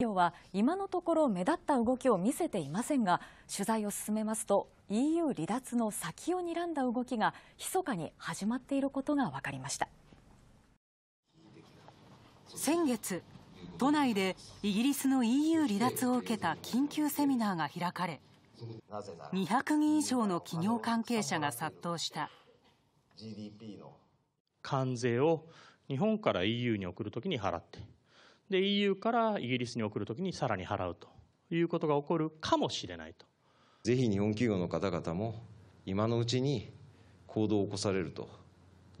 企業は今のところ目立った動きを見せていませんが取材を進めますと EU 離脱の先を睨んだ動きが密かに始まっていることが分かりました先月都内でイギリスの EU 離脱を受けた緊急セミナーが開かれ200人以上の企業関係者が殺到した関税を日本から EU に送るときに払ってで EU からイギリスに送るときにさらに払うということが起こるかもしれないとぜひ日本企業の方々も今のうちに行動を起こされると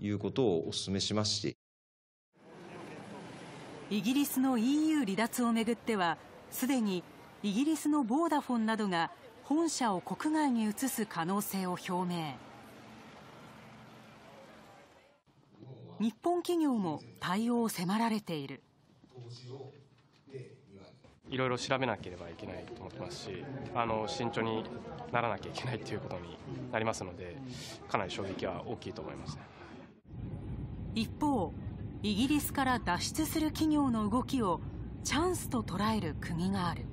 いうことをお勧めしますしイギリスの EU 離脱をめぐってはすでにイギリスのボーダフォンなどが本社を国外に移す可能性を表明日本企業も対応を迫られているいろいろ調べなければいけないと思ってますし、あの慎重にならなきゃいけないということになりますので、かなり衝撃は大きいと思います、一方、イギリスから脱出する企業の動きをチャンスと捉える国がある。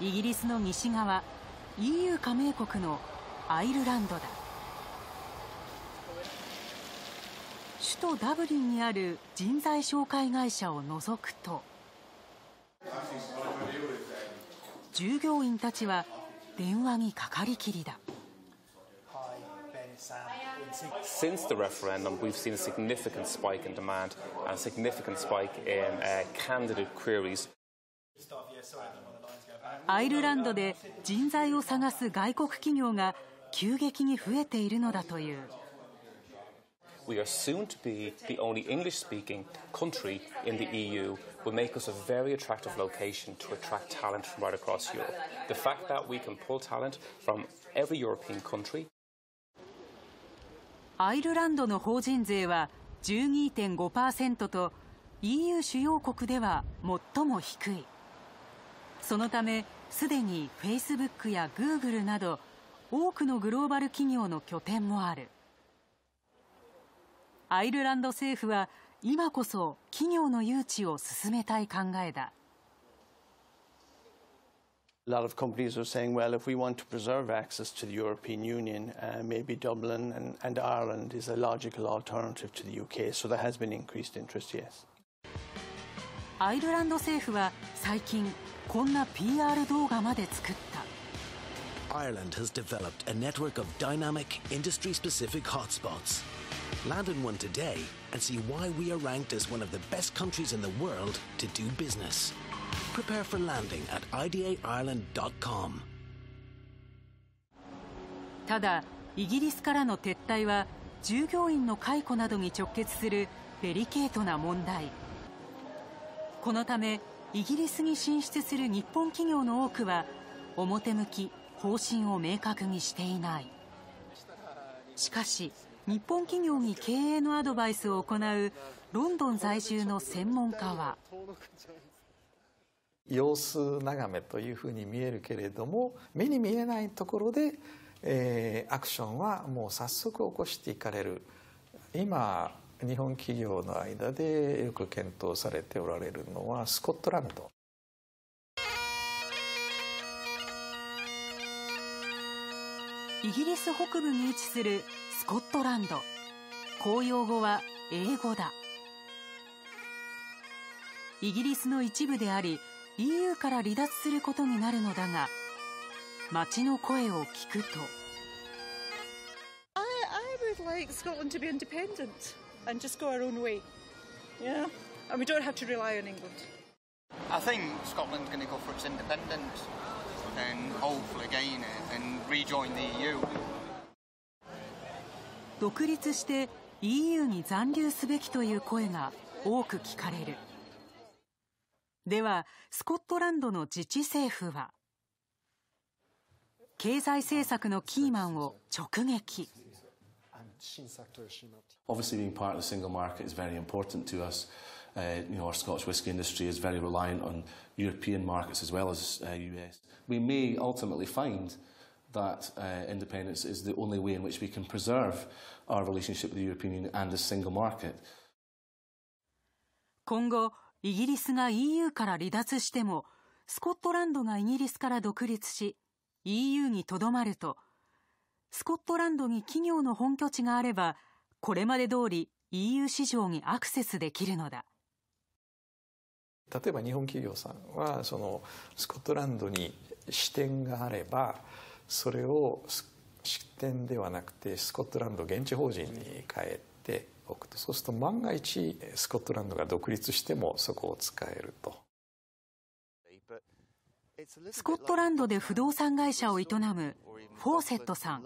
イギリスの西側 EU 加盟国のアイルランドだ首都ダブリンにある人材紹介会社を除くと従業員たちは電話にかかりきりだ。Since the referendum, we've seen a significant spike in demand and a significant spike in uh, candidate queries. アイルランドで人材を探す外国企業が急激に増えているのだという。we are soon to be the only English speaking country in the EU will make us a very attractive location to attract talent from right across Europe. The fact that we can pull talent from every European country. アイルランドの法人税は12.5%と EU 主要国では最も低いそのためすでにフェイスブックやグーグルなど多くのグローバル企業の拠点もあるアイルランド政府は今こそ企業の誘致を進めたい考えだ A lot of companies are saying, well, if we want to preserve access to the European Union, uh, maybe Dublin and, and Ireland is a logical alternative to the UK. So there has been increased interest, yes. アイルランド政府は最近こんな PR 動画まで作った。Ireland has developed a network of dynamic, industry specific hotspots. Land in one today and see why we are ranked as one of the best countries in the world to do business. Prepare for landing at idaireland.com. ただ、イギリスからの撤退は従業員の解雇などに直結するデリケートな問題。このため、イギリスに進出する日本企業の多くは表向き方針を明確にしていない。しかし、日本企業に経営のアドバイスを行うロンドン在住の専門家は様子眺めというふうに見えるけれども目に見えないところで、えー、アクションはもう早速起こしていかれる今日本企業の間でよく検討されておられるのはスコットランドイギリス北部に位置するスコットランド公用語は英語だイギリスの一部であり EU から離脱することになるのだが街の声を聞くと I, I would like Scotland to be independent and just go our own way. Yeah? And we don't have to rely on England. I think Scotland's going to go for its independence. 独立して EU に残留すべきという声が多く聞かれる。では、スコットランドの自治政府は経済政策のキーマンを直撃。新作というシーン Obviously, being part of the single market is very important to us. Uh, you know, our Scotch whisky industry is very reliant on European markets as well as uh, US. We may ultimately find that uh, independence is the only way in which we can preserve our relationship with the European Union and the single market. 今後、イギリスが EU から離脱しても、スコットランドがイギリスから独立し、EU にとどまると、スコットランドに企業の本拠地があれば、これまで通り EU 市場にアクセスできるのだ。例えば日本企業さんはそのスコットランドに支店があればそれを支店ではなくてスコットランド現地法人に変えておくとそうすると万が一スコットランドが独立してもそこを使えると。スコットランドで不動産会社を営むフォーセットさん。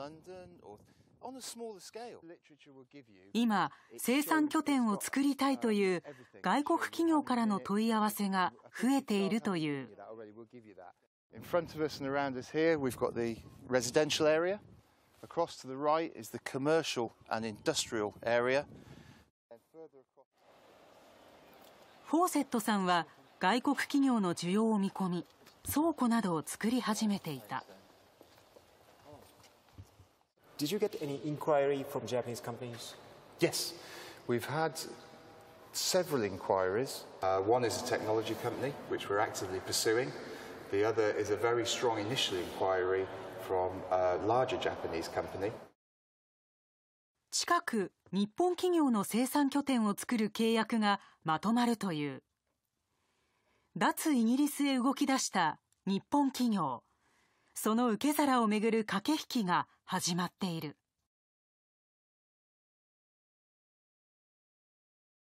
今、生産拠点を作りたいという外国企業からの問い合わせが増えているという。フォーセットさんは外国企業の需要を見込み倉庫などを作り始めていた。Did you get any inquiry from Japanese companies? Yes, we've had several inquiries. Uh, one is a technology company, which we're actively pursuing. The other is a very strong initial inquiry from a larger Japanese company. 近く日本企業の生産拠点を作る契約がまとまるという。脱イギリスへ動き出した日本企業その受け皿をめぐる駆け引きが始まっている